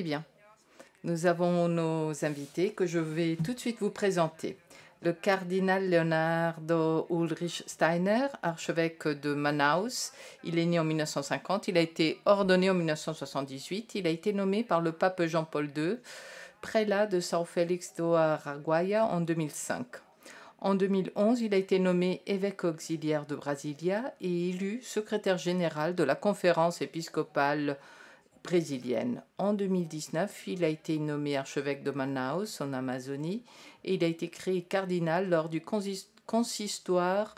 Eh bien, nous avons nos invités que je vais tout de suite vous présenter. Le cardinal Leonardo Ulrich Steiner, archevêque de Manaus, il est né en 1950, il a été ordonné en 1978, il a été nommé par le pape Jean-Paul II prélat de São Félix do Araguaia en 2005. En 2011, il a été nommé évêque auxiliaire de Brasilia et élu secrétaire général de la conférence épiscopale brésilienne. En 2019, il a été nommé archevêque de Manaus, en Amazonie, et il a été créé cardinal lors du consistoire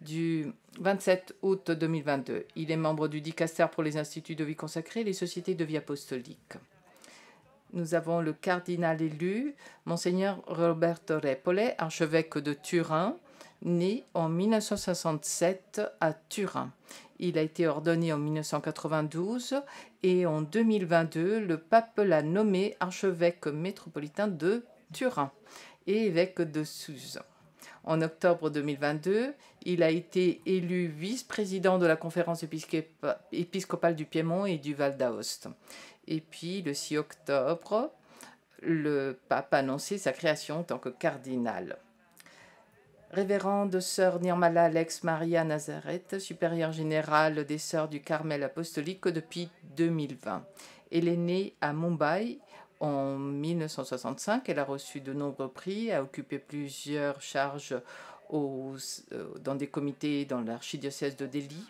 du 27 août 2022. Il est membre du dicaster pour les instituts de vie consacrée et les sociétés de vie apostolique. Nous avons le cardinal élu, Monseigneur Roberto Repole, archevêque de Turin, né en 1967 à Turin. Il a été ordonné en 1992 et en 2022, le pape l'a nommé archevêque métropolitain de Turin et évêque de Suse. En octobre 2022, il a été élu vice-président de la conférence épiscopale du Piémont et du Val d'Aoste. Et puis, le 6 octobre, le pape a annoncé sa création en tant que cardinal révérende sœur Nirmala Alex Maria Nazareth, supérieure générale des sœurs du Carmel apostolique depuis 2020. Elle est née à Mumbai en 1965. Elle a reçu de nombreux prix, a occupé plusieurs charges euh, dans des comités dans l'archidiocèse de Delhi.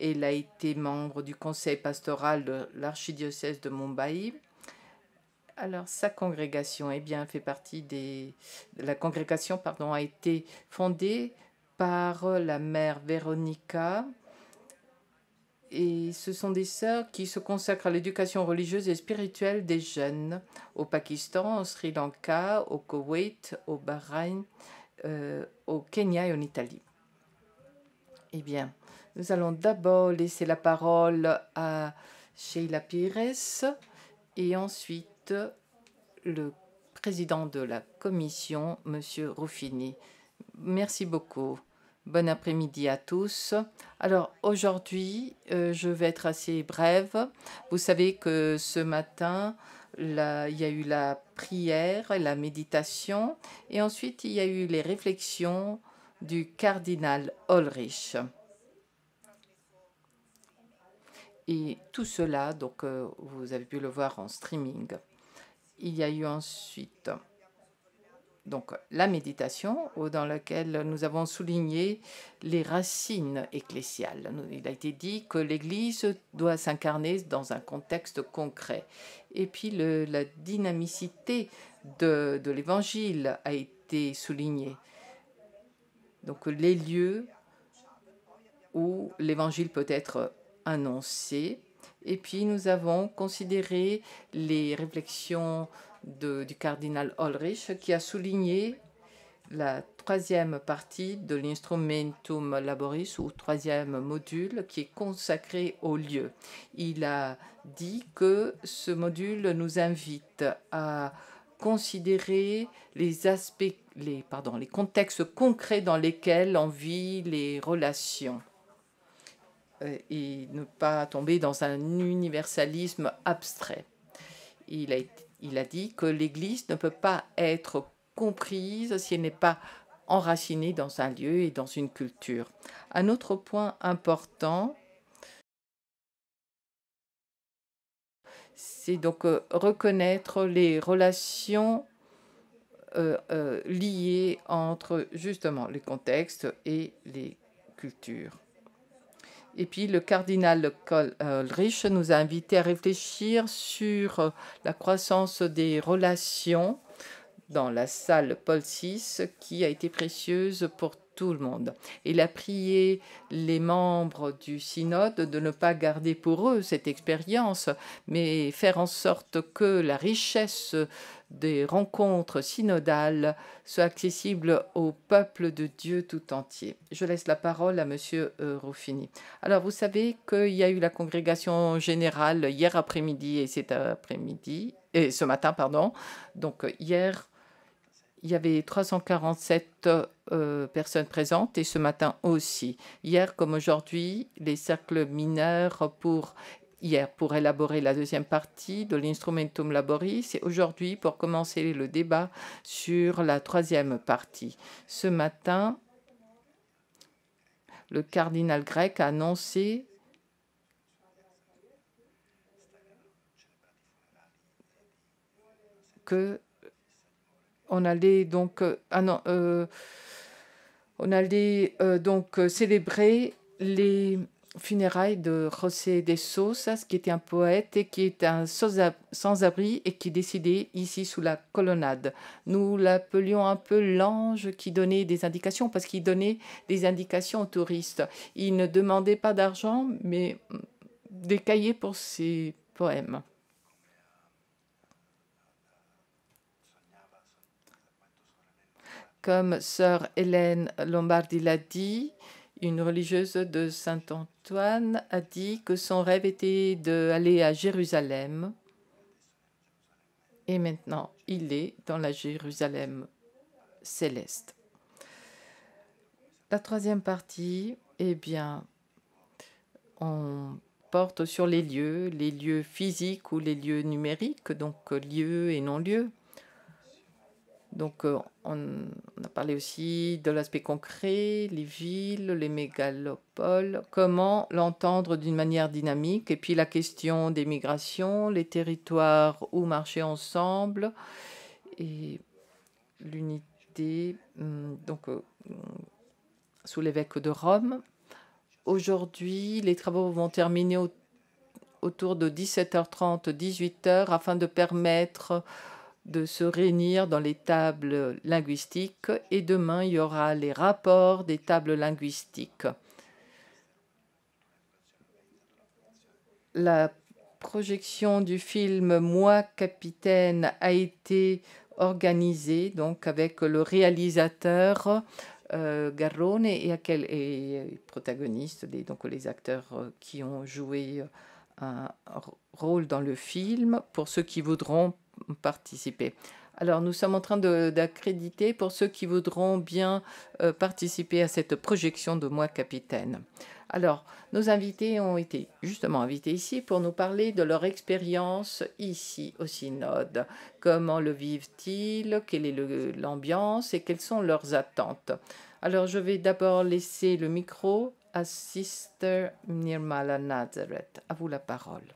Elle a été membre du conseil pastoral de l'archidiocèse de Mumbai alors, sa congrégation, eh bien, fait partie des. La congrégation, pardon, a été fondée par la mère Véronica. Et ce sont des sœurs qui se consacrent à l'éducation religieuse et spirituelle des jeunes au Pakistan, au Sri Lanka, au Koweït, au Bahreïn, euh, au Kenya et en Italie. Eh bien, nous allons d'abord laisser la parole à Sheila Pires et ensuite le président de la commission, M. Ruffini. Merci beaucoup. Bon après-midi à tous. Alors aujourd'hui, euh, je vais être assez brève. Vous savez que ce matin, il y a eu la prière la méditation, et ensuite il y a eu les réflexions du cardinal Ulrich. Et tout cela, donc euh, vous avez pu le voir en streaming il y a eu ensuite donc la méditation dans laquelle nous avons souligné les racines ecclésiales. Il a été dit que l'Église doit s'incarner dans un contexte concret. Et puis la dynamicité de, de l'Évangile a été soulignée. Donc les lieux où l'Évangile peut être annoncé et puis nous avons considéré les réflexions du cardinal Ulrich qui a souligné la troisième partie de l'instrumentum laboris ou troisième module qui est consacré au lieu. Il a dit que ce module nous invite à considérer les aspects, pardon, les contextes concrets dans lesquels on vit les relations. Euh, et ne pas tomber dans un universalisme abstrait. Il a, il a dit que l'Église ne peut pas être comprise si elle n'est pas enracinée dans un lieu et dans une culture. Un autre point important, c'est donc euh, reconnaître les relations euh, liées entre justement les contextes et les cultures. Et puis le cardinal Ulrich euh, nous a invités à réfléchir sur euh, la croissance des relations dans la salle Paul VI qui a été précieuse pour tout le monde. Il a prié les membres du synode de ne pas garder pour eux cette expérience, mais faire en sorte que la richesse des rencontres synodales soit accessible au peuple de Dieu tout entier. Je laisse la parole à Monsieur euh, Ruffini. Alors, vous savez qu'il y a eu la congrégation générale hier après-midi et cet après-midi, et ce matin, pardon. Donc, hier, il y avait 347 euh, personnes présentes et ce matin aussi. Hier comme aujourd'hui, les cercles mineurs pour hier pour élaborer la deuxième partie de l'instrumentum laboris et aujourd'hui pour commencer le débat sur la troisième partie. Ce matin, le cardinal grec a annoncé que on allait donc, euh, ah euh, on euh, donc célébrer les funérailles de José de Sosa, qui était un poète et qui était un sans-abri et qui décidait ici sous la colonnade. Nous l'appelions un peu l'ange qui donnait des indications parce qu'il donnait des indications aux touristes. Il ne demandait pas d'argent, mais des cahiers pour ses poèmes. comme sœur Hélène Lombardi l'a dit, une religieuse de Saint-Antoine a dit que son rêve était d'aller à Jérusalem. Et maintenant, il est dans la Jérusalem céleste. La troisième partie, eh bien, on porte sur les lieux, les lieux physiques ou les lieux numériques, donc lieux et non-lieux. Donc, euh, on, a parlé aussi de l'aspect concret, les villes, les mégalopoles, comment l'entendre d'une manière dynamique, et puis la question des migrations, les territoires où marcher ensemble, et l'unité, hum, donc, euh, sous l'évêque de Rome. Aujourd'hui, les travaux vont terminer autour de 17h30, 18h, afin de permettre de se réunir dans les tables linguistiques et demain il y aura les rapports des tables linguistiques. La projection du film Moi capitaine a été organisée donc avec le réalisateur euh, Garrone et, quel et protagoniste donc les acteurs euh, qui ont joué un rôle dans le film pour ceux qui voudront participer. Alors nous sommes en train d'accréditer pour ceux qui voudront bien euh, participer à cette projection de moi capitaine. Alors nos invités ont été justement invités ici pour nous parler de leur expérience ici au synode. Comment le vivent-ils Quelle est l'ambiance et quelles sont leurs attentes Alors je vais d'abord laisser le micro à Sister Nirmala Nazareth. À vous la parole.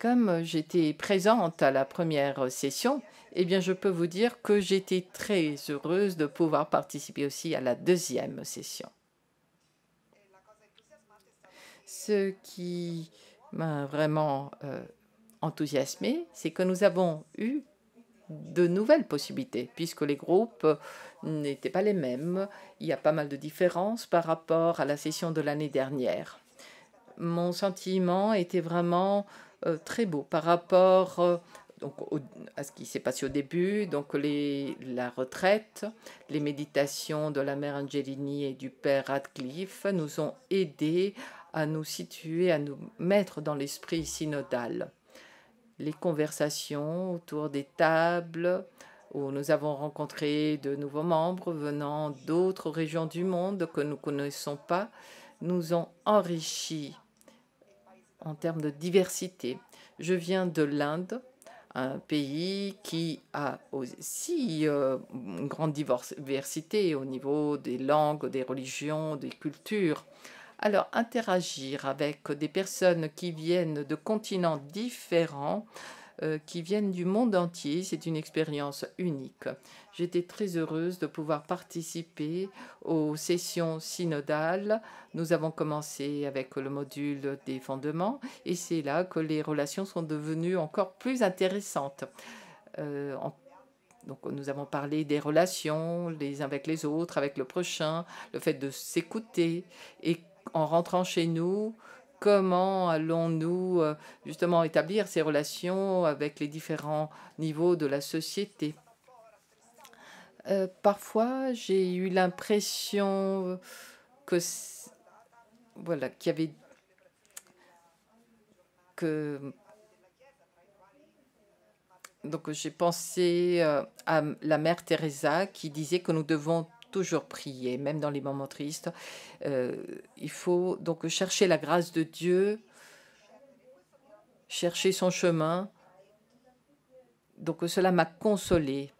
Comme j'étais présente à la première session, eh bien, je peux vous dire que j'étais très heureuse de pouvoir participer aussi à la deuxième session. Ce qui m'a vraiment euh, enthousiasmée, c'est que nous avons eu de nouvelles possibilités, puisque les groupes n'étaient pas les mêmes. Il y a pas mal de différences par rapport à la session de l'année dernière. Mon sentiment était vraiment euh, très beau par rapport euh, à ce qui s'est passé au début, donc la retraite, les méditations de la mère Angelini et du père Radcliffe nous ont aidés à nous situer, à nous mettre dans l'esprit synodal. Les conversations autour des tables où nous avons rencontré de nouveaux membres venant d'autres régions du monde que nous ne connaissons pas nous ont enrichi en termes de diversité. Je viens de l'Inde, un pays qui a aussi euh, une grande diversité au niveau des langues, des religions, des cultures. Alors interagir avec des personnes qui viennent de continents différents, euh, qui viennent du monde entier. C'est une expérience unique. J'étais très heureuse de pouvoir participer aux sessions synodales. Nous avons commencé avec le module des fondements et c'est là que les relations sont devenues encore plus intéressantes. Euh, donc nous avons parlé des relations les uns avec les autres, avec le prochain, le fait de s'écouter. Et en rentrant chez nous, comment allons-nous euh, justement établir ces relations avec les différents niveaux de la société euh, Parfois, j'ai eu l'impression que voilà qu'il y avait que donc j'ai pensé euh, à la mère Teresa qui disait que nous devons toujours prier, même dans les moments tristes. Euh, il faut donc chercher la grâce de Dieu, chercher son chemin. Donc cela m'a consolé.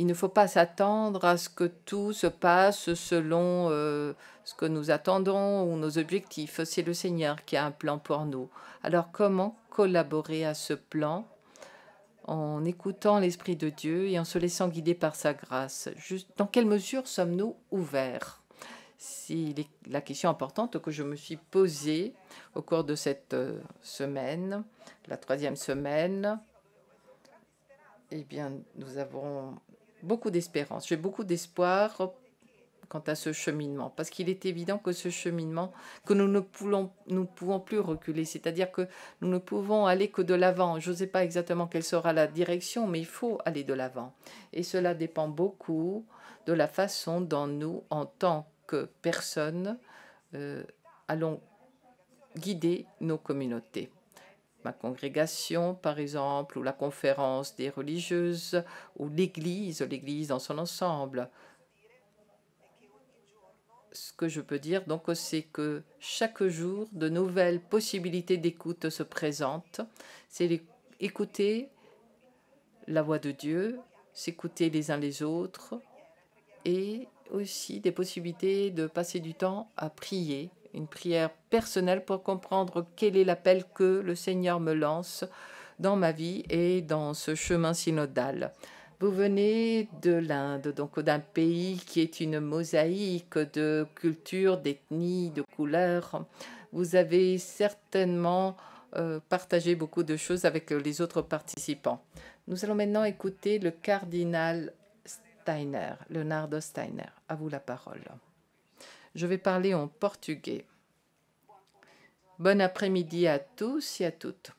Il ne faut pas s'attendre à ce que tout se passe selon euh, ce que nous attendons ou nos objectifs. C'est le Seigneur qui a un plan pour nous. Alors comment collaborer à ce plan en écoutant l'Esprit de Dieu et en se laissant guider par sa grâce Juste, Dans quelle mesure sommes-nous ouverts C'est la question importante que je me suis posée au cours de cette euh, semaine, la troisième semaine. Eh bien, nous avons beaucoup d'espérance. J'ai beaucoup d'espoir quant à ce cheminement, parce qu'il est évident que ce cheminement, que nous ne pouvons, plus reculer, c'est-à-dire que nous ne pouvons aller que de l'avant. Je ne sais pas exactement quelle sera la direction, mais il faut aller de l'avant. Et cela dépend beaucoup de la façon dont nous, en tant que personnes, euh, allons guider nos communautés ma congrégation, par exemple, ou la conférence des religieuses, ou l'Église, l'Église dans son ensemble ce que je peux dire, donc, c'est que chaque jour, de nouvelles possibilités d'écoute se présentent. C'est écouter la voix de Dieu, s'écouter les uns les autres et aussi des possibilités de passer du temps à prier, une prière personnelle pour comprendre quel est l'appel que le Seigneur me lance dans ma vie et dans ce chemin synodal. Vous venez de l'Inde, donc d'un pays qui est une mosaïque de cultures, d'ethnies, de couleurs. Vous avez certainement euh, partagé beaucoup de choses avec les autres participants. Nous allons maintenant écouter le cardinal Steiner, Leonardo Steiner. À vous la parole. Je vais parler en portugais. Bon après-midi à tous et à toutes.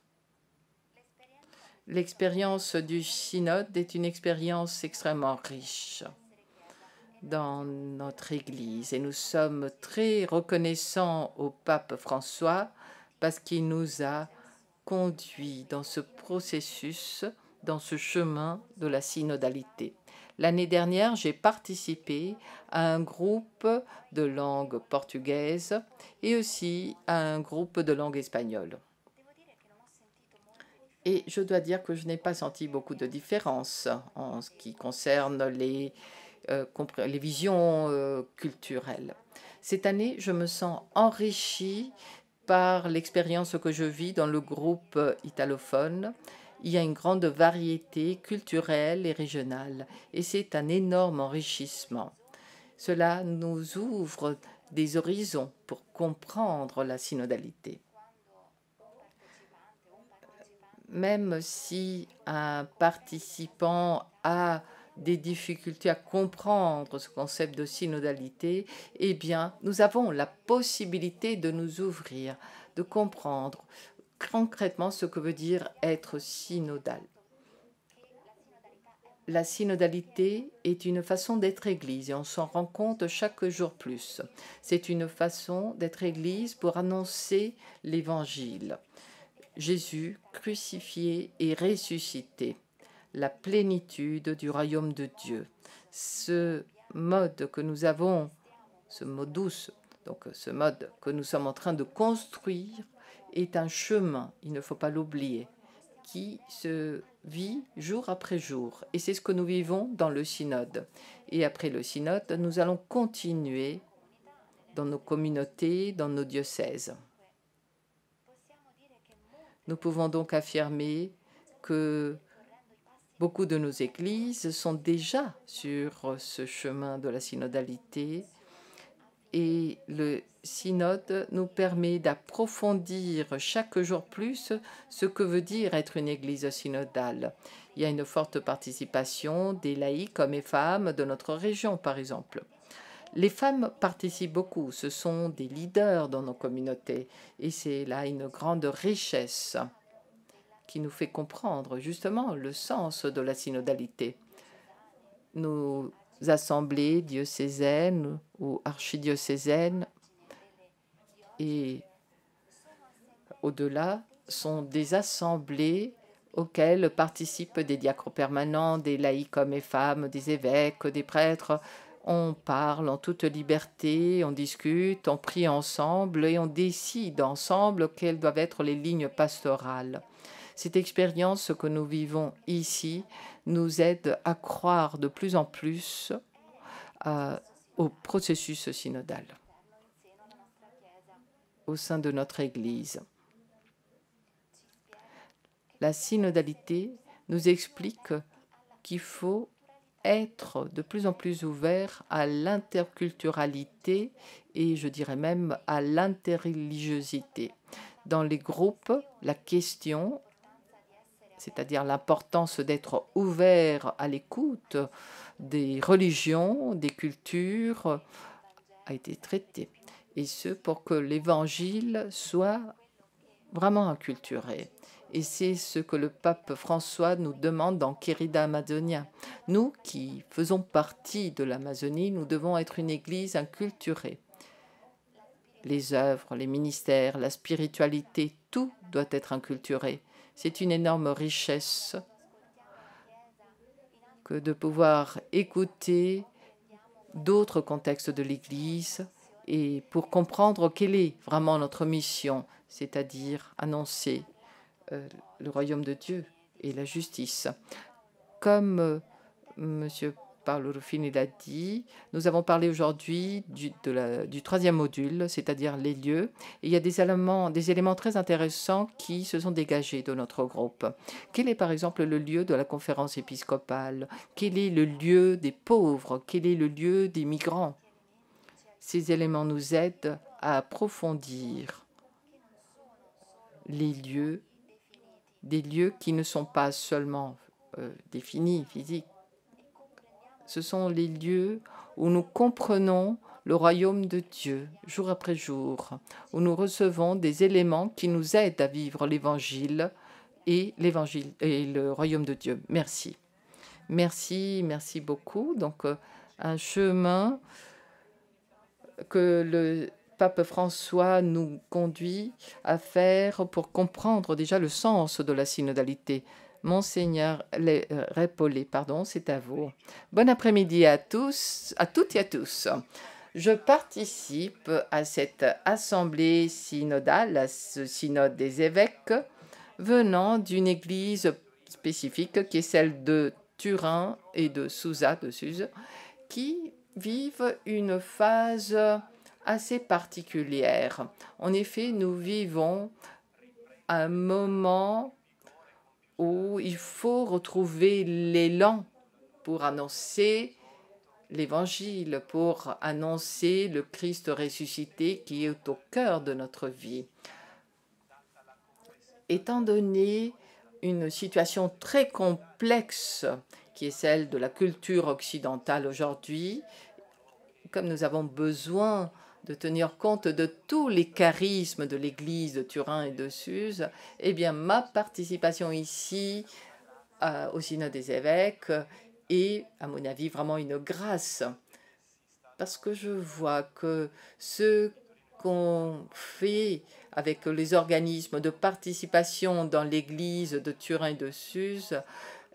L'expérience du synode est une expérience extrêmement riche dans notre Église et nous sommes très reconnaissants au pape François parce qu'il nous a conduits dans ce processus, dans ce chemin de la synodalité. L'année dernière, j'ai participé à un groupe de langue portugaise et aussi à un groupe de langue espagnole. Et je dois dire que je n'ai pas senti beaucoup de différence en ce qui concerne les, euh, les visions euh, culturelles. Cette année, je me sens enrichie par l'expérience que je vis dans le groupe euh, italophone. Il y a une grande variété culturelle et régionale, et c'est un énorme enrichissement. Cela nous ouvre des horizons pour comprendre la synodalité même si un participant a des difficultés à comprendre ce concept de synodalité, eh bien, nous avons la possibilité de nous ouvrir, de comprendre concrètement ce que veut dire être synodal. La synodalité est une façon d'être Église et on s'en rend compte chaque jour plus. C'est une façon d'être Église pour annoncer l'Évangile. Jésus crucifié et ressuscité, la plénitude du royaume de Dieu. Ce mode que nous avons, ce douce, donc ce mode que nous sommes en train de construire, est un chemin, il ne faut pas l'oublier, qui se vit jour après jour. Et c'est ce que nous vivons dans le synode. Et après le synode, nous allons continuer dans nos communautés, dans nos diocèses. Nous pouvons donc affirmer que beaucoup de nos églises sont déjà sur ce chemin de la synodalité et le synode nous permet d'approfondir chaque jour plus ce que veut dire être une église synodale. Il y a une forte participation des laïcs, hommes et femmes de notre région, par exemple. Les femmes participent beaucoup, ce sont des leaders dans nos communautés et c'est là une grande richesse qui nous fait comprendre justement le sens de la synodalité. Nos assemblées diocésaines ou archidiocésaines et au-delà sont des assemblées auxquelles participent des diacres permanents, des laïcs hommes et femmes, des évêques, des prêtres, on parle en toute liberté, on discute, on prie ensemble et on décide ensemble quelles doivent être les lignes pastorales. Cette expérience que nous vivons ici nous aide à croire de plus en plus euh, au processus synodal au sein de notre Église. La synodalité nous explique qu'il faut être de plus en plus ouvert à l'interculturalité et je dirais même à l'interreligiosité. Dans les groupes, la question, c'est-à-dire l'importance d'être ouvert à l'écoute des religions, des cultures, a été traitée. Et ce, pour que l'évangile soit vraiment acculturé. Et c'est ce que le pape François nous demande dans Querida Amazonia. Nous, qui faisons partie de l'Amazonie, nous devons être une église inculturée. Les œuvres, les ministères, la spiritualité, tout doit être inculturé. C'est une énorme richesse que de pouvoir écouter d'autres contextes de l'Église et pour comprendre quelle est vraiment notre mission, c'est-à-dire annoncer euh, le royaume de Dieu et la justice. Comme euh, Monsieur Paolo Ruffini l'a dit, nous avons parlé aujourd'hui du, du, troisième module, c'est-à-dire les lieux. il y a des des éléments très intéressants qui se sont dégagés de notre groupe. Quel est par exemple le lieu de la conférence épiscopale Quel est le lieu des pauvres Quel est le lieu des migrants Ces éléments nous aident à approfondir les lieux des lieux qui ne sont pas seulement euh, définis, physiques. Ce sont les lieux où nous comprenons le royaume de Dieu jour après jour, où nous recevons des éléments qui nous aident à vivre l'évangile et et le royaume de Dieu. Merci. Merci, merci beaucoup. Donc euh, un chemin que le pape François nous conduit à faire pour comprendre déjà le sens de la synodalité. Monseigneur euh, Répollet, pardon, c'est à vous. Bon après-midi à tous, à toutes et à tous. Je participe à cette assemblée synodale, à ce synode des évêques, venant d'une église spécifique qui est celle de Turin et de Souza de Suse, qui vivent une phase assez particulière. En effet, nous vivons un moment où il faut retrouver l'élan pour annoncer l'évangile, pour annoncer le Christ ressuscité qui est au cœur de notre vie. Étant donné une situation très complexe qui est celle de la culture occidentale aujourd'hui, comme nous avons besoin de tenir compte de tous les charismes de l'Église de Turin et de Suse, eh bien ma participation ici euh, au Synode des évêques est, à mon avis, vraiment une grâce. Parce que je vois que ce qu'on fait avec les organismes de participation dans l'Église de Turin et de Suse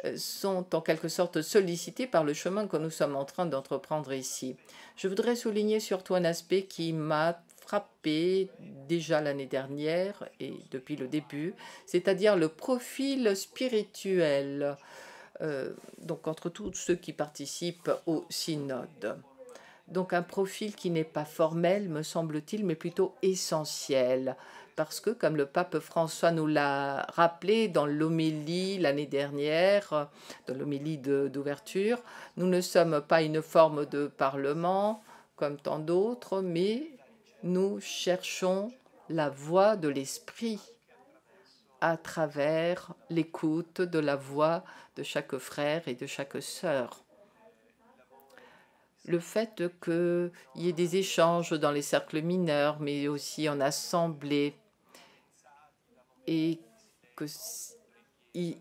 euh, sont en quelque sorte sollicités par le chemin que nous sommes en train d'entreprendre ici. Je voudrais souligner surtout un aspect qui m'a frappé déjà l'année dernière et depuis le début, c'est-à-dire le profil spirituel, euh, donc entre tous ceux qui participent au synode. Donc un profil qui n'est pas formel, me semble-t-il, mais plutôt essentiel parce que, comme le pape François nous l'a rappelé dans l'homélie l'année dernière, euh, dans l'homélie d'ouverture, nous ne sommes pas une forme de parlement comme tant d'autres, mais nous cherchons la voix de l'esprit à travers l'écoute de la voix de chaque frère et de chaque sœur le fait qu'il y ait des échanges dans les cercles mineurs, mais aussi en assemblée, et que,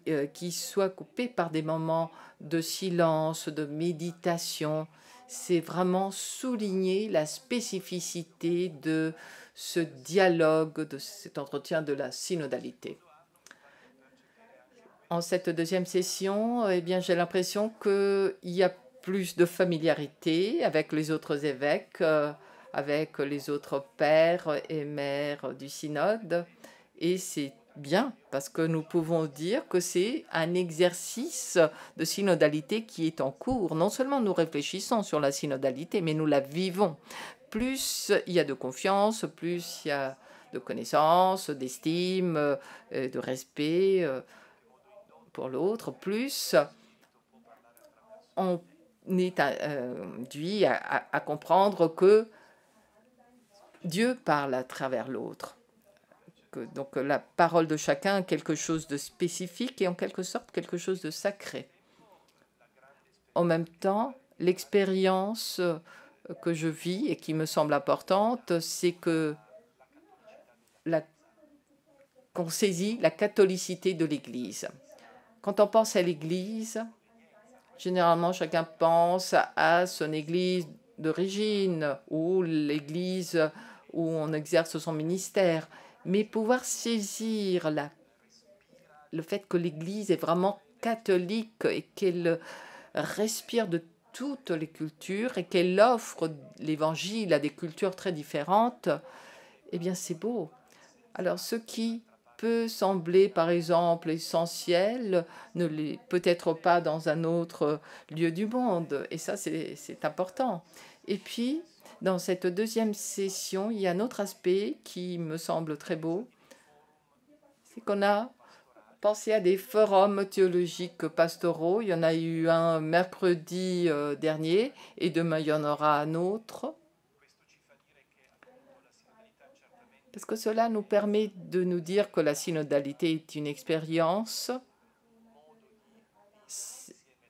euh, qui soit coupé par des moments de silence, de méditation. C'est vraiment souligner la spécificité de ce dialogue, de cet entretien de la synodalité. En cette deuxième session, eh bien, j'ai l'impression qu'il y a plus de familiarité avec les autres évêques, euh, avec les autres pères et mères du synode. Et c'est bien parce que nous pouvons dire que c'est un exercice de synodalité qui est en cours. Non seulement nous réfléchissons sur la synodalité, mais nous la vivons. Plus il y a de confiance, plus il y a de connaissance, d'estime, euh, de respect euh, pour l'autre, plus on est euh, induit à, à comprendre que Dieu parle à travers l'autre donc euh, la parole de chacun quelque chose de spécifique et en quelque sorte quelque chose de sacré. En même temps, l'expérience euh, que je vis et qui me semble importante, c'est que qu'on saisit la catholicité de l'Église. Quand on pense à l'Église, généralement chacun pense à son Église d'origine ou l'Église où on exerce son ministère mais pouvoir saisir le fait que l'Église est vraiment catholique et qu'elle respire de toutes les cultures et qu'elle offre l'Évangile à des cultures très différentes, eh bien c'est beau. Alors ce qui peut sembler par exemple essentiel ne l'est peut-être pas dans un autre lieu du monde. Et ça c'est important. Et puis dans cette deuxième session, il y a un autre aspect qui me semble très beau. C'est qu'on a pensé à des forums théologiques pastoraux. Il y en a eu un mercredi euh, dernier et demain, il y en aura un autre. Parce que cela nous permet de nous dire que la synodalité est une expérience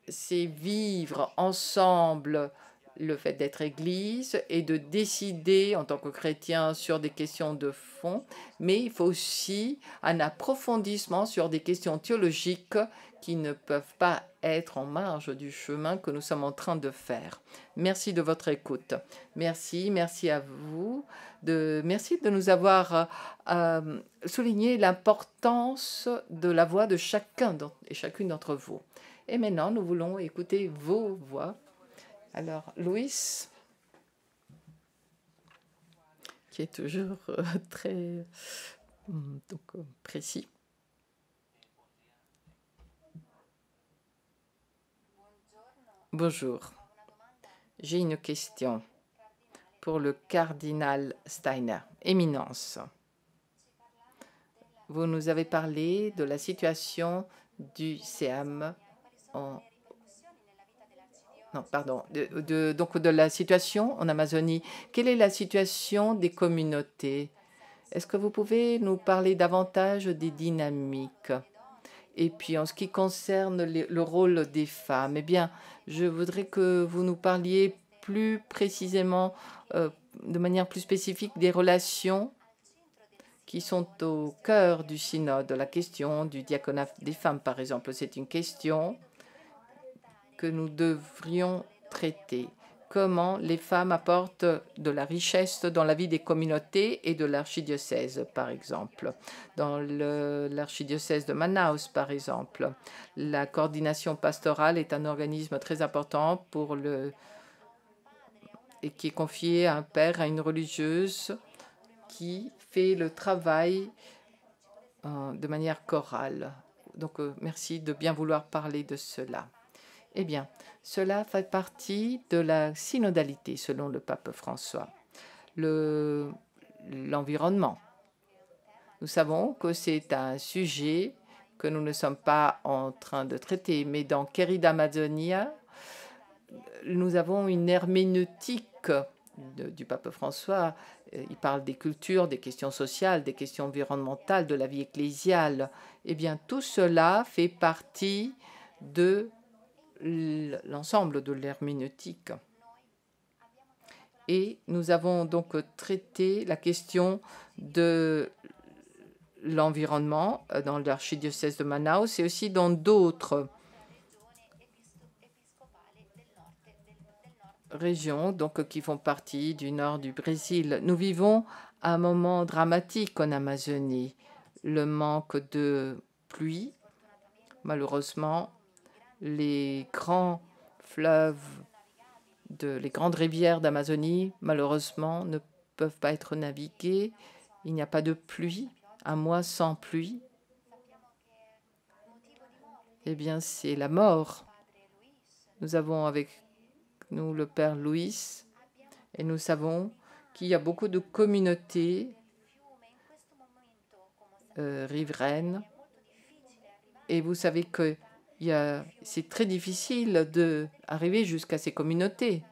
c'est vivre ensemble le fait d'être Église et de décider en tant que chrétien sur des questions de fond, mais il faut aussi un approfondissement sur des questions théologiques qui ne peuvent pas être en marge du chemin que nous sommes en train de faire. Merci de votre écoute. Merci, merci à vous. De, merci de nous avoir euh, souligné l'importance de la voix de chacun et chacune d'entre vous. Et maintenant, nous voulons écouter vos voix alors, Louis, qui est toujours euh, très hum, euh, précis. Bonjour. J'ai une question pour le cardinal Steiner, éminence. Vous nous avez parlé de la situation du CM en non, pardon, donc de la situation en Amazonie. Quelle est la situation des communautés Est-ce que vous pouvez nous parler davantage des dynamiques Et puis en ce qui concerne le rôle des femmes, eh bien, je voudrais que vous nous parliez plus précisément, euh, de manière plus spécifique, des relations qui sont au cœur du synode. La question du diaconat des femmes, par exemple, c'est une question que nous devrions traiter. Comment les femmes apportent de la richesse dans la vie des communautés et de l'archidiocèse, par exemple. Dans l'archidiocèse de Manaus, par exemple, la coordination pastorale est un organisme très important pour le, et qui est confié à un père, à une religieuse qui fait le travail euh, de manière chorale. Donc, euh, merci de bien vouloir parler de cela. Eh bien, cela fait partie de la synodalité selon le pape François. L'environnement. nous savons que c'est un sujet que nous ne sommes pas en train de traiter, mais dans Querida Amazonia, nous avons une herméneutique du pape François. Euh, il parle des cultures, des questions sociales, des questions environnementales, de la vie ecclésiale. Eh bien, tout cela fait partie de l'ensemble de l'herméneutique. Et nous avons donc traité la question de l'environnement euh, dans l'archidiocèse de Manaus et aussi dans d'autres régions donc, qui font partie du nord du Brésil. Nous vivons un moment dramatique en Amazonie. Le manque de pluie, malheureusement, les grands fleuves, de, les grandes rivières d'Amazonie, malheureusement, ne peuvent pas être naviguées. Il n'y a pas de pluie. Un mois sans pluie, eh bien, c'est la mort. Nous avons avec nous le Père Louis et nous savons qu'il y a beaucoup de communautés euh, riveraines. Et vous savez que c'est très difficile d'arriver jusqu'à ces communautés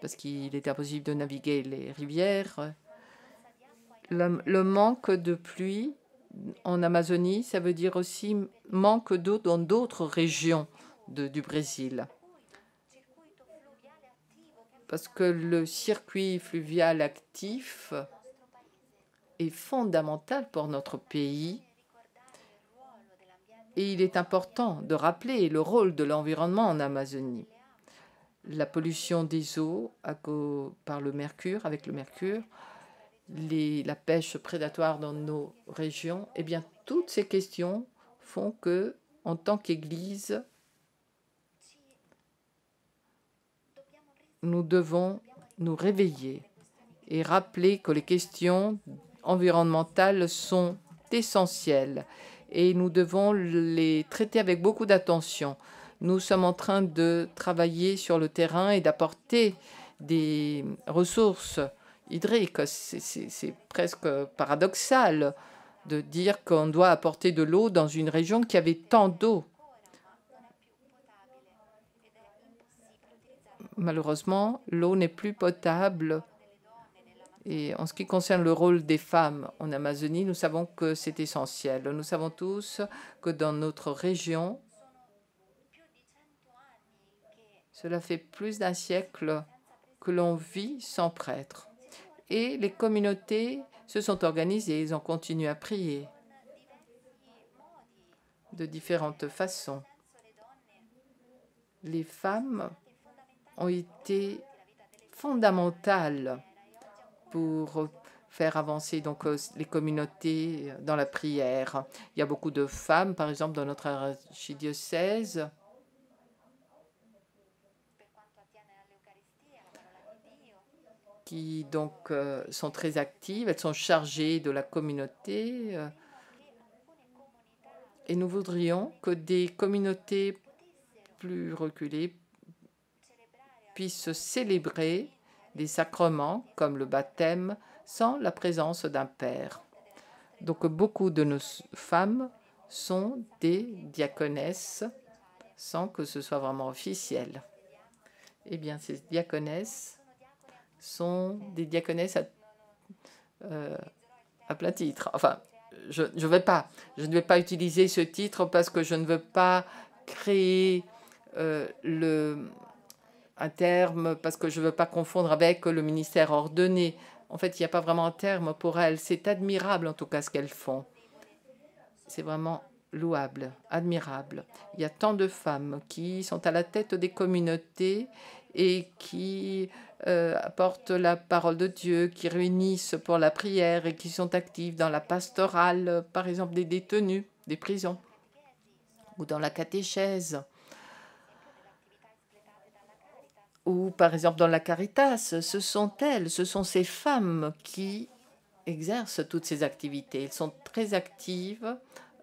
parce qu'il est impossible de naviguer les rivières. Le, manque de pluie en Amazonie, ça veut dire aussi manque d'eau dans d'autres régions du Brésil. Parce que le circuit fluvial actif est fondamental pour notre pays et il est important de rappeler le rôle de l'environnement en Amazonie. La pollution des eaux par le mercure, avec le mercure, la pêche prédatoire dans nos régions, eh bien, toutes ces questions font que, en tant qu'Église, nous devons nous réveiller et rappeler que les questions environnementales sont essentielles et nous devons les traiter avec beaucoup d'attention. Nous sommes en train de travailler sur le terrain et d'apporter des ressources hydriques. C'est presque paradoxal de dire qu'on doit apporter de l'eau dans une région qui avait tant d'eau. Malheureusement, l'eau n'est plus potable et en ce qui concerne le rôle des femmes en Amazonie, nous savons que c'est essentiel. Nous savons tous que dans notre région, cela fait plus d'un siècle que l'on vit sans prêtre. Et les communautés se sont organisées, ils ont continué à prier de différentes façons. Les femmes ont été fondamentales pour faire avancer donc euh, les communautés euh, dans la prière. Il y a beaucoup de femmes, par exemple, dans notre archidiocèse. qui donc euh, sont très actives, elles sont chargées de la communauté. et nous voudrions que des communautés plus reculées puissent célébrer des sacrements comme le baptême sans la présence d'un père. Donc beaucoup de nos femmes sont des diaconesses sans que ce soit vraiment officiel. Eh bien, ces diaconesses sont des diaconesses à, euh, plein titre. Enfin, je, vais pas, je ne vais pas utiliser ce titre parce que je ne veux pas créer euh, le, un terme parce que je ne veux pas confondre avec le ministère ordonné. En fait, il n'y a pas vraiment un terme pour elles. C'est admirable en tout cas ce qu'elles font. C'est vraiment louable, admirable. Il y a tant de femmes qui sont à la tête des communautés et qui euh, apportent la parole de Dieu, qui réunissent pour la prière et qui sont actives dans la pastorale, par exemple des détenus, des prisons, ou dans la catéchèse, ou par exemple dans la Caritas, ce sont elles, ce sont ces femmes qui exercent toutes ces activités. Elles sont très actives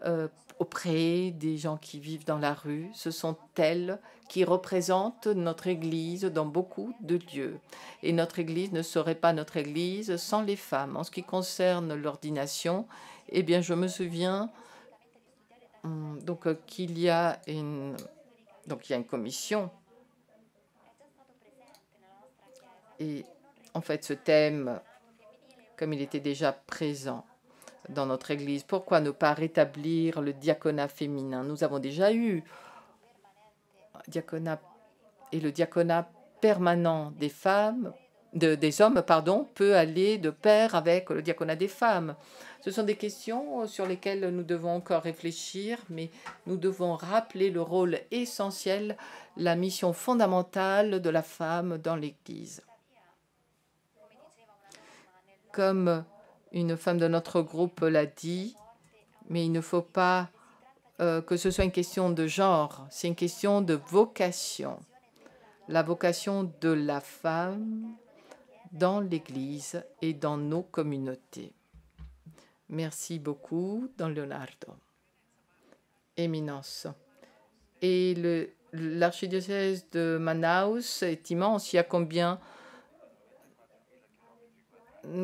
euh, auprès des gens qui vivent dans la rue. Ce sont elles qui représentent notre Église dans beaucoup de lieux. Et notre Église ne serait pas notre Église sans les femmes. En ce qui concerne l'ordination, eh bien, je me souviens hum, donc euh, qu'il y a une donc il y a une commission Et en fait, ce thème, comme il était déjà présent dans notre Église, pourquoi ne pas rétablir le diaconat féminin Nous avons déjà eu diaconat et le diaconat permanent des femmes, de, des hommes, pardon, peut aller de pair avec le diaconat des femmes. Ce sont des questions sur lesquelles nous devons encore réfléchir, mais nous devons rappeler le rôle essentiel, la mission fondamentale de la femme dans l'Église. Comme une femme de notre groupe l'a dit, mais il ne faut pas euh, que ce soit une question de genre, c'est une question de vocation. La vocation de la femme dans l'Église et dans nos communautés. Merci beaucoup, Don Leonardo. Éminence. Et l'archidiocèse de Manaus est immense. Il y a combien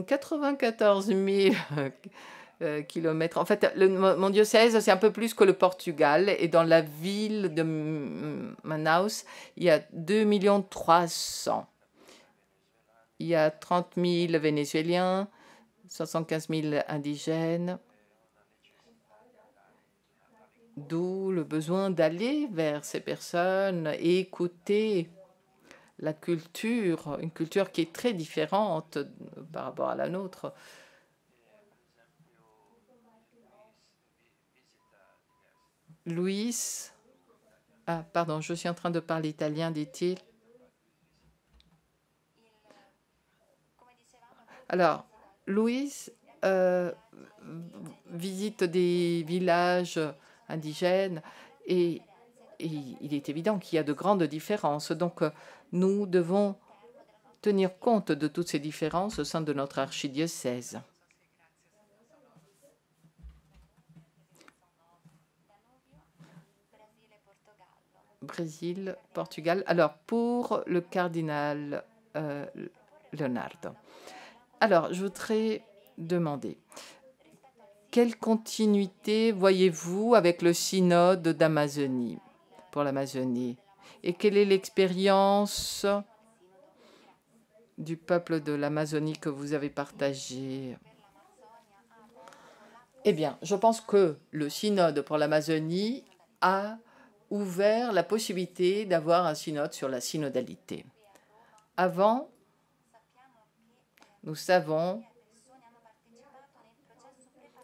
94 000 euh, euh, kilomètres. En fait, le, mon diocèse, c'est un peu plus que le Portugal. Et dans la ville de Manaus, il y a 2 300 000. Il y a 30 000 Vénézuéliens, 75 000 indigènes. D'où le besoin d'aller vers ces personnes et écouter la culture, une culture qui est très différente euh, par rapport à la nôtre. Luis, ah pardon, je suis en train de parler italien, dit-il. Alors, Luis euh, visite des villages indigènes et il est évident qu'il y a de grandes différences. Donc, euh, nous devons tenir compte de toutes ces différences au sein de notre archidiocèse. Brésil, Portugal. Alors, pour le cardinal euh, Leonardo. Alors, je voudrais demander, quelle continuité voyez-vous avec le synode d'Amazonie l'Amazonie Et quelle est l'expérience du peuple de l'Amazonie que vous avez partagée Eh bien, je pense que le synode pour l'Amazonie a ouvert la possibilité d'avoir un synode sur la synodalité. Avant, nous savons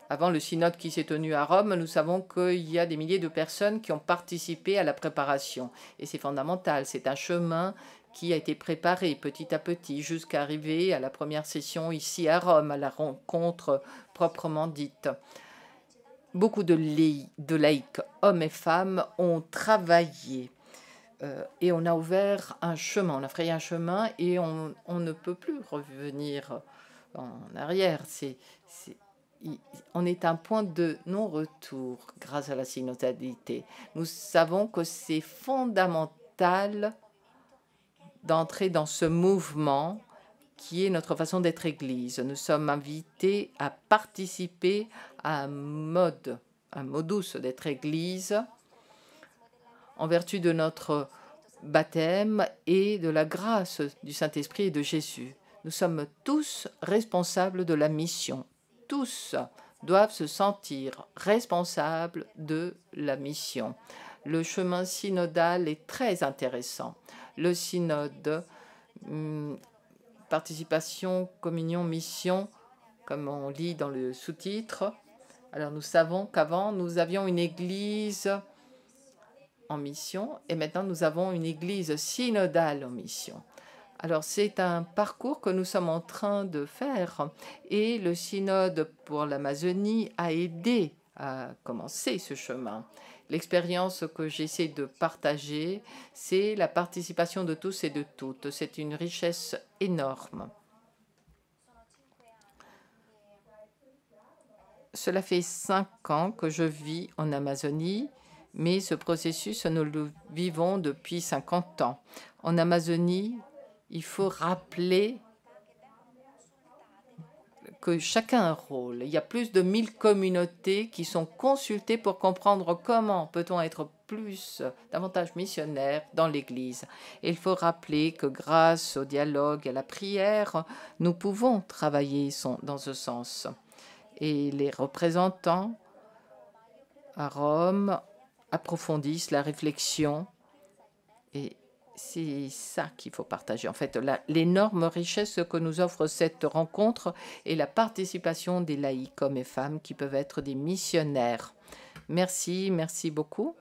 avant le synode qui s'est tenu à Rome, nous savons qu'il y a des milliers de personnes qui ont participé à la préparation. Et c'est fondamental, c'est un chemin qui a été préparé petit à petit jusqu'à arriver à la première session ici à Rome, à la rencontre proprement dite. Beaucoup de, de laïcs, hommes et femmes, ont travaillé euh, et on a ouvert un chemin, on a frayé un chemin et on, on ne peut plus revenir en arrière. C'est on est un point de non-retour grâce à la synodalité. Nous savons que c'est fondamental d'entrer dans ce mouvement qui est notre façon d'être Église. Nous sommes invités à participer à un mode, un modus d'être Église en vertu de notre baptême et de la grâce du Saint-Esprit et de Jésus. Nous sommes tous responsables de la mission tous doivent se sentir responsables de la mission. Le chemin synodal est très intéressant. Le synode, hum, participation, communion, mission, comme on lit dans le sous-titre. Alors nous savons qu'avant, nous avions une église en mission et maintenant nous avons une église synodale en mission. Alors c'est un parcours que nous sommes en train de faire et le synode pour l'Amazonie a aidé à commencer ce chemin. L'expérience que j'essaie de partager, c'est la participation de tous et de toutes. C'est une richesse énorme. Cela fait cinq ans que je vis en Amazonie, mais ce processus, nous le vivons depuis 50 ans. En Amazonie, il faut rappeler que chacun a un rôle. Il y a plus de 1000 communautés qui sont consultées pour comprendre comment peut-on être plus, davantage missionnaire dans l'Église. il faut rappeler que grâce au dialogue et à la prière, nous pouvons travailler dans ce sens. Et les représentants à Rome approfondissent la réflexion et c'est ça qu'il faut partager. En fait, l'énorme richesse que nous offre cette rencontre et la participation des laïcs, hommes et femmes, qui peuvent être des missionnaires. Merci, merci beaucoup.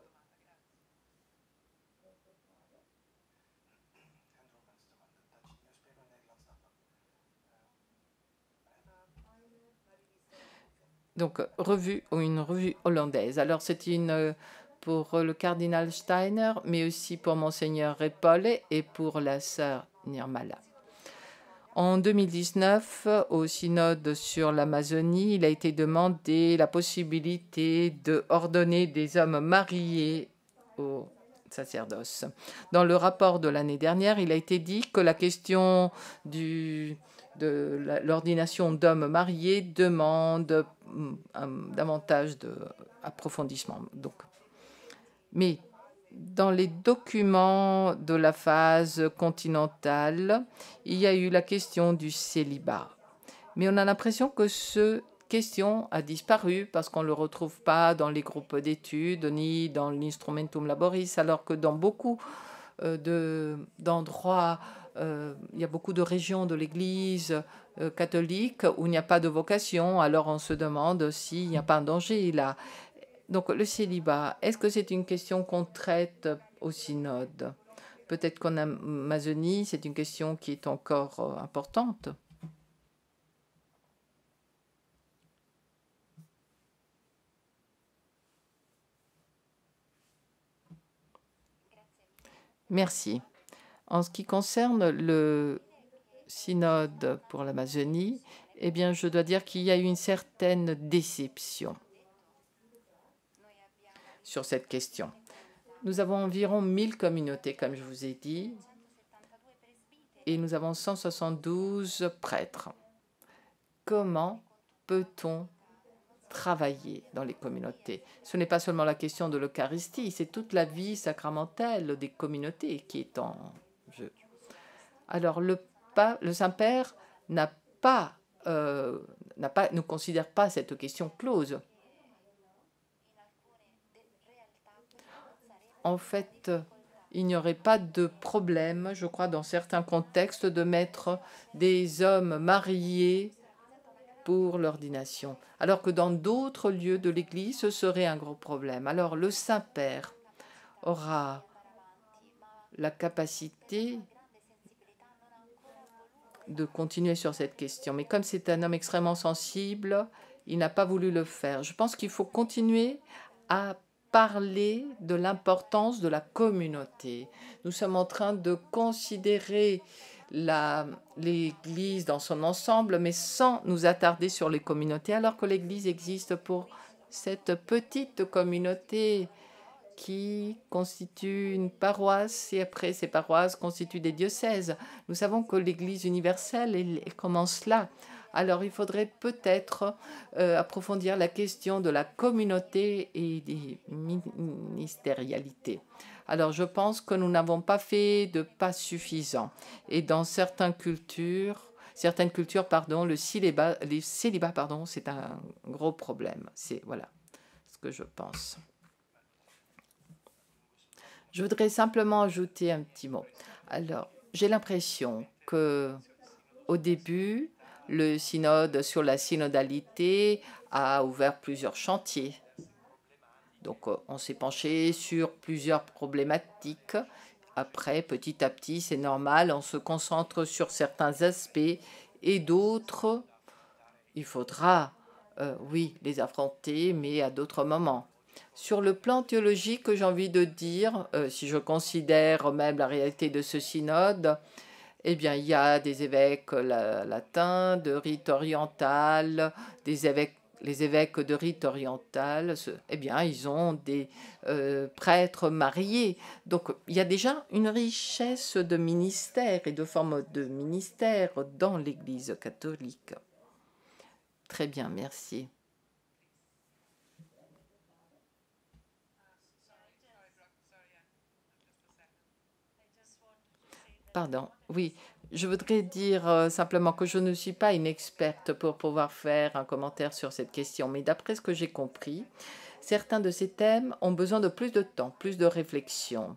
Donc, revue ou une revue hollandaise. Alors, c'est une euh, pour euh, le cardinal Steiner, mais aussi pour Monseigneur Repolle et pour la sœur Nirmala. En 2019, au synode sur l'Amazonie, il a été demandé la possibilité de ordonner des hommes mariés au sacerdoce. Dans le rapport de l'année dernière, il a été dit que la question du, de l'ordination d'hommes mariés demande mm, davantage d'approfondissement. Donc, mais dans les documents de la phase continentale, il y a eu la question du célibat. Mais on a l'impression que cette question a disparu parce qu'on ne le retrouve pas dans les groupes d'études ni dans l'instrumentum laboris, alors que dans beaucoup euh, d'endroits, de, euh, il y a beaucoup de régions de l'Église euh, catholique où il n'y a pas de vocation, alors on se demande s'il n'y a pas un danger là. Donc le célibat, est-ce que c'est une question qu'on traite au synode Peut-être qu'en Amazonie, c'est une question qui est encore euh, importante. Merci. En ce qui concerne le synode pour l'Amazonie, eh bien, je dois dire qu'il y a eu une certaine déception sur cette question. Nous avons environ 1000 communautés, comme je vous ai dit, et nous avons 172 prêtres. Comment peut-on travailler dans les communautés Ce n'est pas seulement la question de l'Eucharistie, c'est toute la vie sacramentelle des communautés qui est en jeu. Alors le, Saint-Père n'a pas, euh, pas, ne considère pas cette question close. en fait, il n'y aurait pas de problème, je crois, dans certains contextes, de mettre des hommes mariés pour l'ordination, alors que dans d'autres lieux de l'Église, ce serait un gros problème. Alors le Saint-Père aura la capacité de continuer sur cette question. Mais comme c'est un homme extrêmement sensible, il n'a pas voulu le faire. Je pense qu'il faut continuer à parler de l'importance de la communauté. Nous sommes en train de considérer l'Église dans son ensemble, mais sans nous attarder sur les communautés, alors que l'Église existe pour cette petite communauté qui constitue une paroisse et après ces paroisses constituent des diocèses. Nous savons que l'Église universelle elle commence là. Alors il faudrait peut-être euh, approfondir la question de la communauté et des ministérialités. Alors je pense que nous n'avons pas fait de pas suffisant. Et dans certaines cultures, certaines cultures pardon, le célibat, les célibats, pardon, c'est un gros problème. C'est voilà ce que je pense. Je voudrais simplement ajouter un petit mot. Alors, j'ai l'impression que au début, le synode sur la synodalité a ouvert plusieurs chantiers. Donc euh, on s'est penché sur plusieurs problématiques. Après, petit à petit, c'est normal, on se concentre sur certains aspects et d'autres, il faudra, euh, oui, les affronter, mais à d'autres moments. Sur le plan théologique, j'ai envie de dire, euh, si je considère même la réalité de ce synode, eh bien, il y a des évêques euh, latins de rite oriental, des évêques, les évêques de rite oriental, eh bien, ils ont des euh, prêtres mariés. Donc, il y a déjà une richesse de ministères et de formes de ministères dans l'Église catholique. Très bien, merci. Pardon, oui, je voudrais dire euh, simplement que je ne suis pas une experte pour pouvoir faire un commentaire sur cette question, mais d'après ce que j'ai compris, certains de ces thèmes ont besoin de plus de temps, plus de réflexion.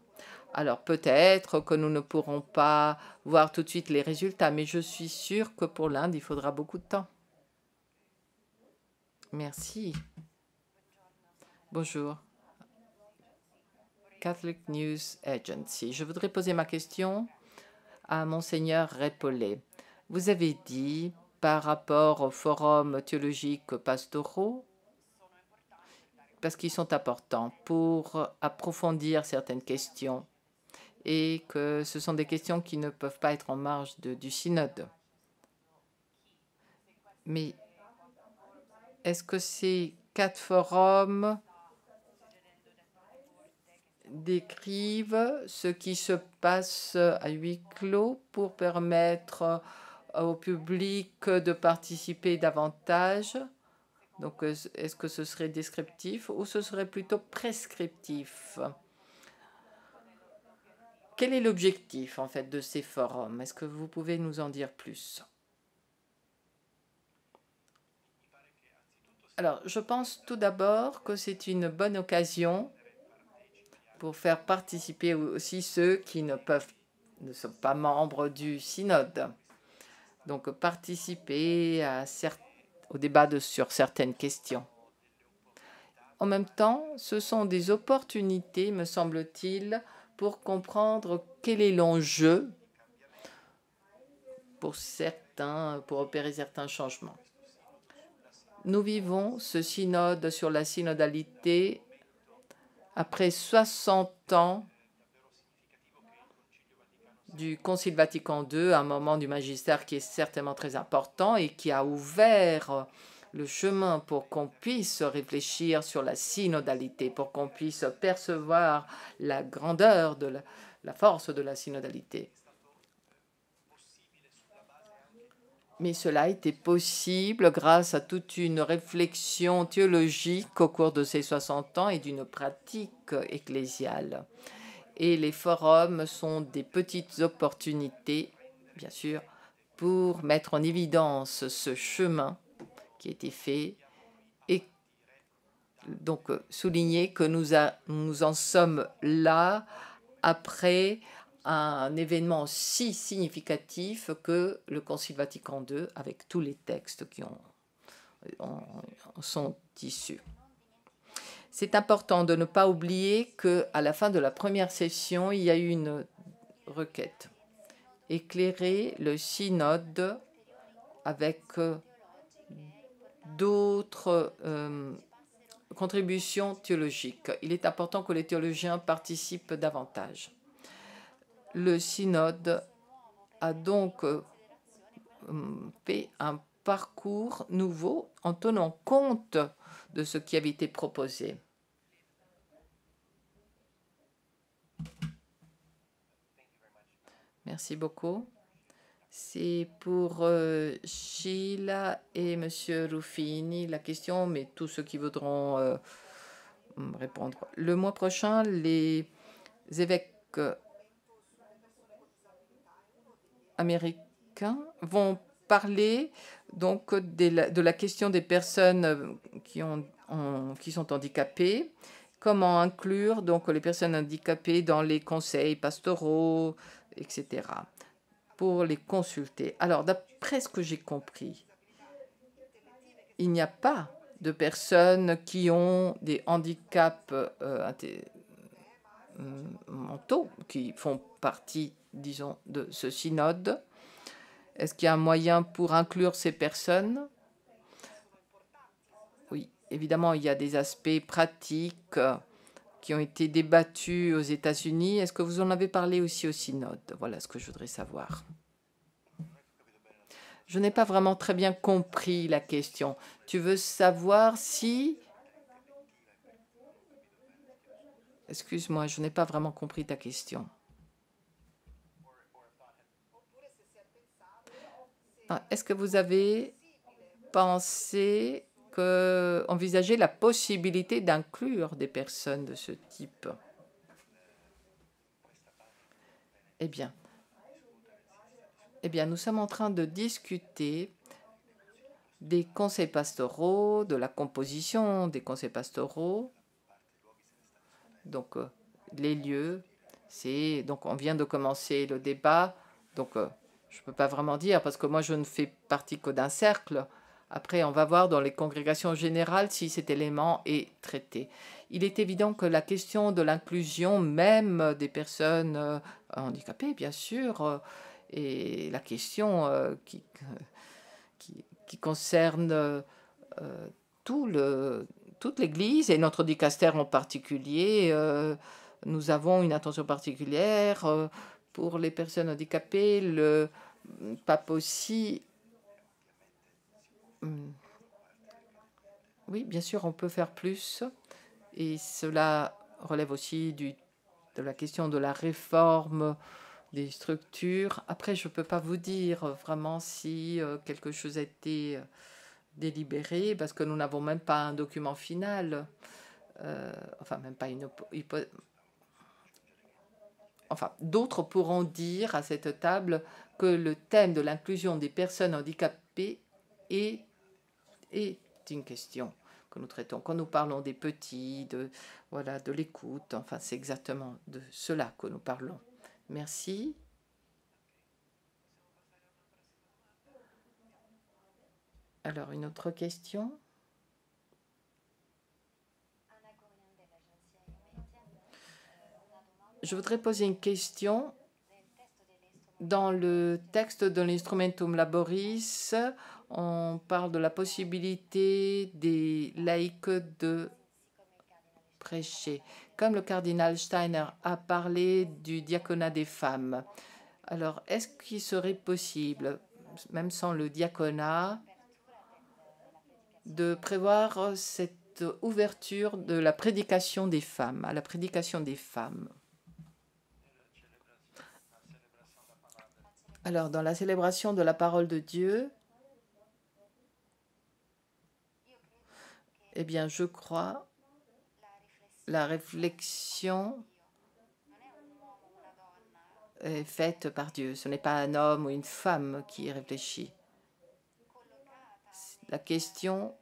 Alors peut-être que nous ne pourrons pas voir tout de suite les résultats, mais je suis sûre que pour l'Inde, il faudra beaucoup de temps. Merci. Bonjour. Catholic News Agency. Je voudrais poser ma question à monseigneur Répollet. Vous avez dit, par rapport au forum théologique pastoraux, parce qu'ils sont importants pour approfondir certaines questions et que ce sont des questions qui ne peuvent pas être en marge du synode. Mais est-ce que ces quatre forums décrivent ce qui se passe à huis clos pour permettre au public de participer davantage. Donc, est-ce que ce serait descriptif ou ce serait plutôt prescriptif Quel est l'objectif, en fait, de ces forums Est-ce que vous pouvez nous en dire plus Alors, je pense tout d'abord que c'est une bonne occasion pour faire participer aussi ceux qui ne peuvent ne sont pas membres du synode. Donc participer à au débat sur certaines questions. En même temps, ce sont des opportunités, me semble-t-il, pour comprendre quel est l'enjeu pour certains, pour opérer certains changements. Nous vivons ce synode sur la synodalité après 60 ans du Concile Vatican II, un moment du magistère qui est certainement très important et qui a ouvert le chemin pour qu'on puisse réfléchir sur la synodalité, pour qu'on puisse percevoir la grandeur de la force de la synodalité. Mais cela a été possible grâce à toute une réflexion théologique au cours de ces 60 ans et d'une pratique ecclésiale. Et les forums sont des petites opportunités, bien sûr, pour mettre en évidence ce chemin qui a été fait et donc souligner que nous, nous en sommes là après un événement si significatif que le Concile Vatican II, avec tous les textes qui en ont, sont issus. C'est important de ne pas oublier qu'à la fin de la première session, il y a eu une requête éclairer le synode avec euh, d'autres euh, contributions théologiques. Il est important que les théologiens participent davantage. Le synode a donc euh, hum, fait un parcours nouveau en tenant compte de ce qui avait été proposé. Merci beaucoup. C'est pour euh, Sheila et Monsieur Ruffini la question, mais tous ceux qui voudront euh, répondre. Le mois prochain, les évêques américains vont parler donc de la, question des personnes euh, qui, ont, qui sont handicapées, comment inclure donc les personnes handicapées dans les conseils pastoraux, etc. pour les consulter. Alors d'après ce que j'ai compris, il n'y a pas de personnes qui ont des handicaps euh, euh, mentaux qui font partie, disons, de ce synode Est-ce qu'il y a un moyen pour inclure ces personnes Oui, évidemment, il y a des aspects pratiques euh, qui ont été débattus aux États-Unis. Est-ce que vous en avez parlé aussi au synode Voilà ce que je voudrais savoir. Je n'ai pas vraiment très bien compris la question. Tu veux savoir si Excuse-moi, je n'ai pas vraiment compris ta question. Ah, est-ce que vous avez pensé que, la possibilité d'inclure des personnes de ce type eh bien, eh bien, nous sommes en train de discuter des conseils pastoraux, de la composition des conseils pastoraux donc, euh, les lieux, c'est. Donc, on vient de commencer le débat. Donc, euh, je ne peux pas vraiment dire parce que moi, je ne fais partie que d'un cercle. Après, on va voir dans les congrégations générales si cet élément est traité. Il est évident que la question de l'inclusion même des personnes euh, handicapées, bien sûr, et la question qui, concerne tout le toute l'Église et notre dicastère en particulier. Euh, nous avons une attention particulière euh, pour les personnes handicapées. Le pape aussi. Hmm. Oui, bien sûr, on peut faire plus. Et cela relève aussi du, de la question de la réforme des structures. Après, je ne peux pas vous dire vraiment si euh, quelque chose a été délibéré parce que nous n'avons même pas un document final. Euh, enfin, même pas une Enfin, d'autres pourront dire à cette table que le thème de l'inclusion des personnes handicapées est, est une question que nous traitons. Quand nous parlons des petits, de voilà, de l'écoute, enfin, c'est exactement de cela que nous parlons. Merci. Alors, une autre question Je voudrais poser une question. Dans le texte de l'instrumentum laboris, on parle de la possibilité des laïcs de prêcher. Comme le cardinal Steiner a parlé du diaconat des femmes, alors est-ce qu'il serait possible, même sans le diaconat, de prévoir euh, cette ouverture de la prédication des femmes, à la prédication des femmes. Alors, dans la célébration de la parole de Dieu, eh bien, je crois la réflexion est faite par Dieu. Ce n'est pas un homme ou une femme qui réfléchit. La question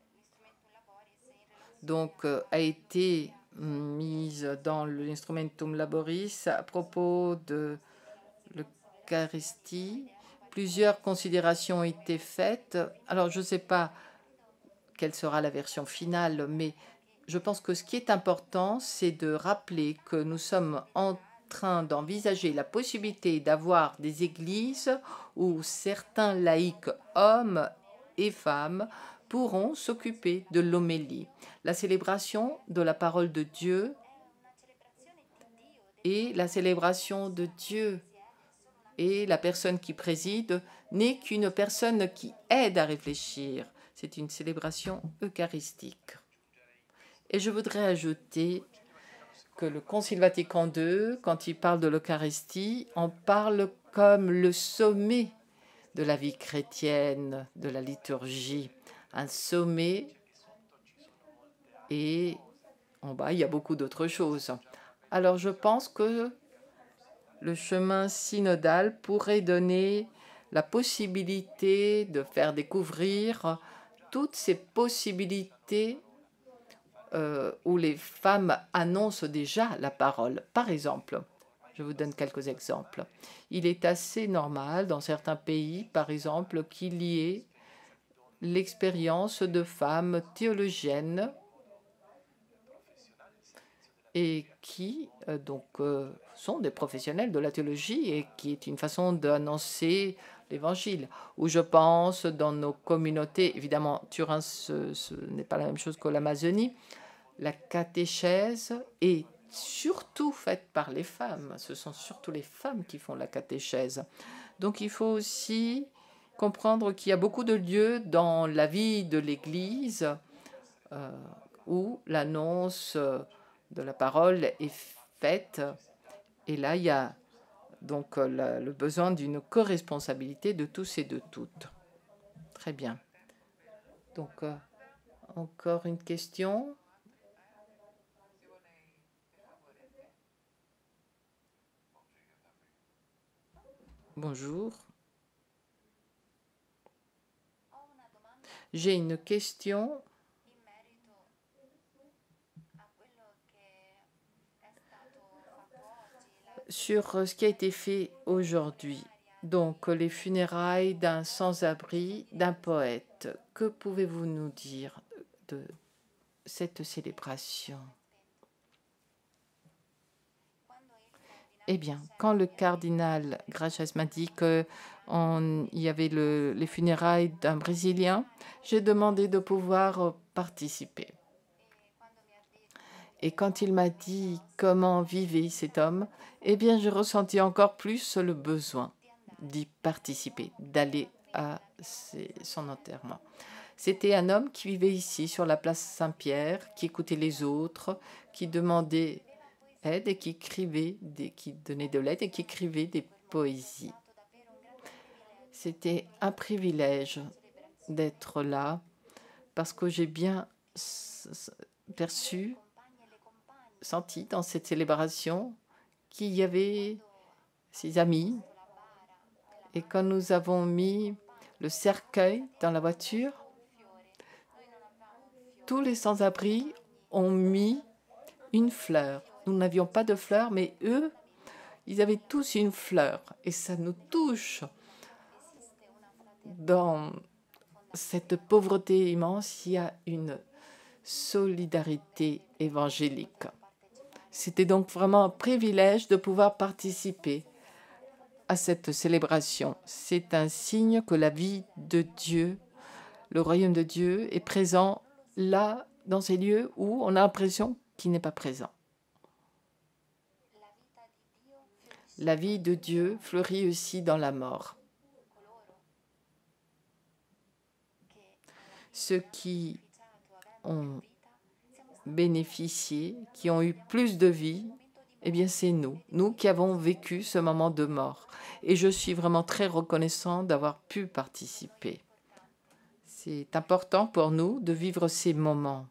donc euh, a été hum, mise dans l'instrumentum laboris à propos de l'Eucharistie. Plusieurs considérations ont été faites. Alors, je ne sais pas quelle sera la version finale, mais je pense que ce qui est important, c'est de rappeler que nous sommes en train d'envisager la possibilité d'avoir des églises où certains laïcs hommes et femmes pourront s'occuper de l'homélie, la célébration de la parole de Dieu et la célébration de Dieu et la personne qui préside n'est qu'une personne qui aide à réfléchir. C'est une célébration eucharistique. Et je voudrais ajouter que le Concile Vatican II, quand il parle de l'Eucharistie, en parle comme le sommet de la vie chrétienne, de la liturgie, un sommet et en bas, il y a beaucoup d'autres choses. Alors je pense que le chemin synodal pourrait donner la possibilité de faire découvrir toutes ces possibilités euh, où les femmes annoncent déjà la parole. Par exemple, je vous donne quelques exemples. Il est assez normal dans certains pays, par exemple, qu'il y ait l'expérience de femmes théologiennes et qui euh, donc euh, sont des professionnels de la théologie et qui est une façon d'annoncer l'évangile. Ou je pense dans nos communautés, évidemment Turin ce, n'est pas la même chose que l'Amazonie, la catéchèse est surtout faite par les femmes. Ce sont surtout les femmes qui font la catéchèse. Donc il faut aussi comprendre qu'il y a beaucoup de lieux dans la vie de l'Église euh, où l'annonce euh, de la parole est faite. Et là, il y a donc euh, le besoin d'une co-responsabilité de tous et de toutes. Très bien. Donc, encore une question Bonjour. J'ai une question sur ce qui a été fait aujourd'hui. Donc, les funérailles d'un sans-abri, d'un poète. Que pouvez-vous nous dire de cette célébration Eh bien, quand le cardinal Gracias m'a dit qu'il y avait les funérailles d'un Brésilien, j'ai demandé de pouvoir euh, participer. Et quand il m'a dit comment vivait cet homme, eh bien, j'ai ressenti encore plus le besoin d'y participer, d'aller à son enterrement. C'était un homme qui vivait ici, sur la place Saint-Pierre, qui écoutait les autres, qui demandait aide et qui écrivait, des, qui donnait de l'aide et qui écrivait des poésies. C'était un privilège d'être là parce que j'ai bien perçu, senti dans cette célébration qu'il y avait ses amis. Et quand nous avons mis le cercueil dans la voiture, tous les sans-abri ont mis une fleur nous n'avions pas de fleurs, mais eux, ils avaient tous une fleur. Et ça nous touche dans cette pauvreté immense, il y a une solidarité évangélique. C'était donc vraiment un privilège de pouvoir participer à cette célébration. C'est un signe que la vie de Dieu, le royaume de Dieu, est présent là, dans ces lieux où on a l'impression qu'il n'est pas présent. La vie de Dieu fleurit aussi dans la mort. Ceux qui ont bénéficié, qui ont eu plus de vie, eh bien c'est nous, nous qui avons vécu ce moment de mort. Et je suis vraiment très reconnaissant d'avoir pu participer. C'est important pour nous de vivre ces moments.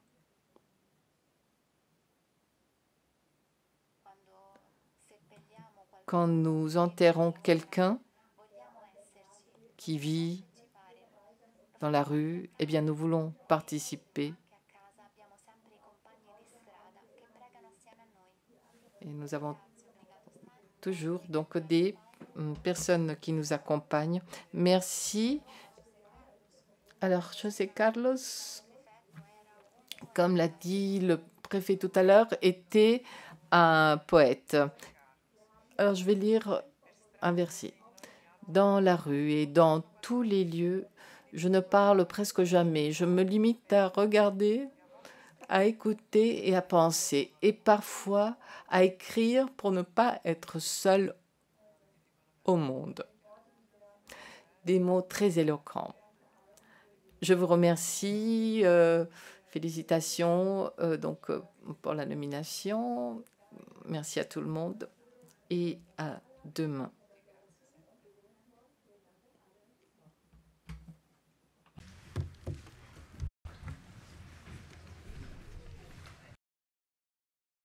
quand nous enterrons quelqu'un qui vit dans la rue, eh bien nous voulons participer. Et nous avons toujours donc des hum, personnes qui nous accompagnent. Merci. Alors, José Carlos, comme l'a dit le préfet tout à l'heure, était un poète. Alors je vais lire un verset. Dans la rue et dans tous les lieux, je ne parle presque jamais. Je me limite à regarder, à écouter et à penser, et parfois à écrire pour ne pas être seul au monde. Des mots très éloquents. Je vous remercie. Euh, félicitations euh, donc, euh, pour la nomination. Merci à tout le monde et à demain.